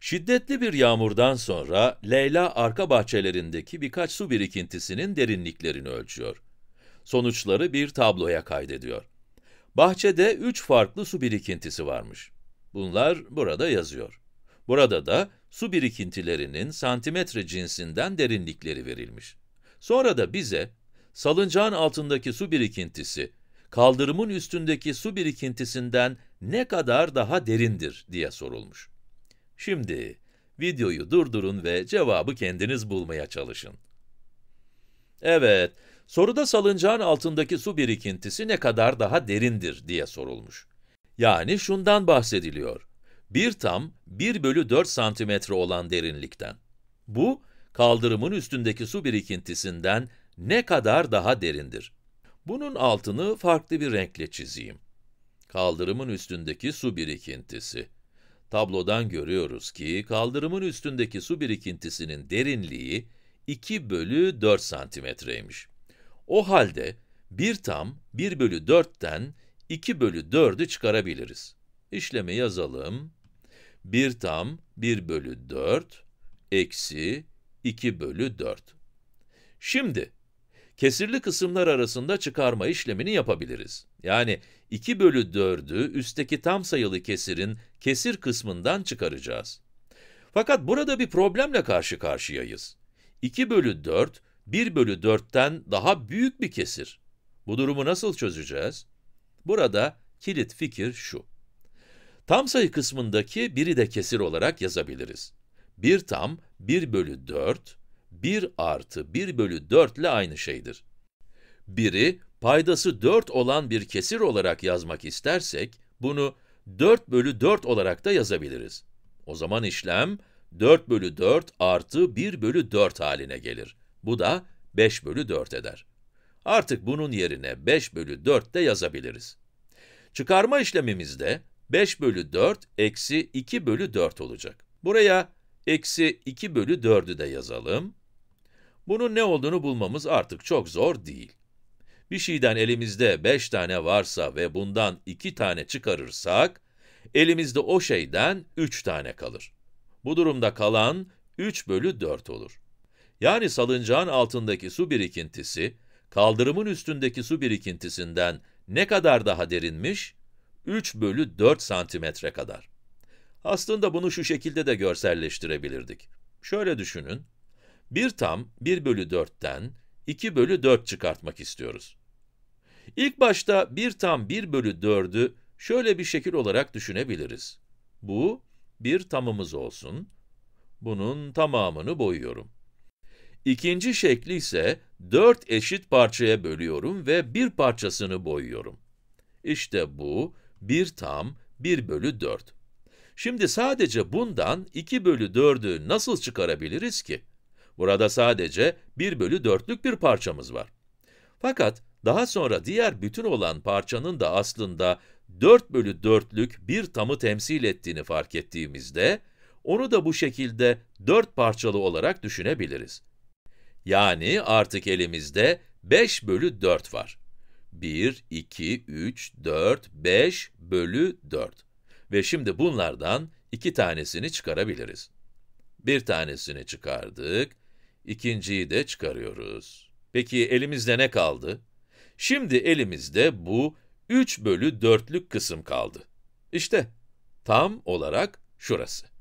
Şiddetli bir yağmurdan sonra Leyla arka bahçelerindeki birkaç su birikintisinin derinliklerini ölçüyor. Sonuçları bir tabloya kaydediyor. Bahçede üç farklı su birikintisi varmış. Bunlar burada yazıyor. Burada da su birikintilerinin santimetre cinsinden derinlikleri verilmiş. Sonra da bize salıncağın altındaki su birikintisi, kaldırımın üstündeki su birikintisinden ne kadar daha derindir diye sorulmuş. Şimdi, videoyu durdurun ve cevabı kendiniz bulmaya çalışın. Evet, soruda salıncağın altındaki su birikintisi ne kadar daha derindir diye sorulmuş. Yani şundan bahsediliyor. 1 tam 1 bölü 4 santimetre olan derinlikten. Bu, kaldırımın üstündeki su birikintisinden ne kadar daha derindir. Bunun altını farklı bir renkle çizeyim. Kaldırımın üstündeki su birikintisi. Tablodan görüyoruz ki kaldırımın üstündeki su birikintisinin derinliği 2 bölü 4 santimetreymiş. O halde 1 tam 1 bölü 4'ten 2 bölü 4'ü çıkarabiliriz. İşlemi yazalım. 1 tam 1 bölü 4 eksi 2 bölü 4. Şimdi kesirli kısımlar arasında çıkarma işlemini yapabiliriz. Yani 2 bölü 4'ü üstteki tam sayılı kesirin kesir kısmından çıkaracağız. Fakat burada bir problemle karşı karşıyayız. 2 bölü 4, 1 bölü 4'ten daha büyük bir kesir. Bu durumu nasıl çözeceğiz? Burada kilit fikir şu. Tam sayı kısmındaki biri de kesir olarak yazabiliriz. 1 tam 1 bölü 4 1 artı 1 bölü 4 ile aynı şeydir. 1'i paydası 4 olan bir kesir olarak yazmak istersek, bunu 4 bölü 4 olarak da yazabiliriz. O zaman işlem 4 bölü 4 artı 1 bölü 4 haline gelir. Bu da 5 bölü 4 eder. Artık bunun yerine 5 bölü 4 de yazabiliriz. Çıkarma işlemimizde 5 bölü 4 eksi 2 bölü 4 olacak. Buraya eksi 2 bölü 4'ü de yazalım. Bunun ne olduğunu bulmamız artık çok zor değil. Bir şeyden elimizde 5 tane varsa ve bundan 2 tane çıkarırsak, elimizde o şeyden 3 tane kalır. Bu durumda kalan 3 bölü 4 olur. Yani salıncağın altındaki su birikintisi, kaldırımın üstündeki su birikintisinden ne kadar daha derinmiş? 3 bölü 4 santimetre kadar. Aslında bunu şu şekilde de görselleştirebilirdik. Şöyle düşünün, 1 tam 1 bölü 4'ten 2 bölü 4 çıkartmak istiyoruz. İlk başta 1 tam 1 bölü 4'ü şöyle bir şekil olarak düşünebiliriz. Bu, bir tamımız olsun. Bunun tamamını boyuyorum. İkinci şekli ise 4 eşit parçaya bölüyorum ve bir parçasını boyuyorum. İşte bu, 1 tam 1 bölü 4. Şimdi sadece bundan 2 bölü 4'ü nasıl çıkarabiliriz ki? Burada sadece 1 bölü 4'lük bir parçamız var. Fakat daha sonra diğer bütün olan parçanın da aslında 4 bölü 4'lük bir tamı temsil ettiğini fark ettiğimizde, onu da bu şekilde 4 parçalı olarak düşünebiliriz. Yani artık elimizde 5 bölü 4 var. 1, 2, 3, 4, 5 bölü 4. Ve şimdi bunlardan iki tanesini çıkarabiliriz. Bir tanesini çıkardık, İkinciyi de çıkarıyoruz. Peki elimizde ne kaldı? Şimdi elimizde bu 3 bölü 4'lük kısım kaldı. İşte tam olarak şurası.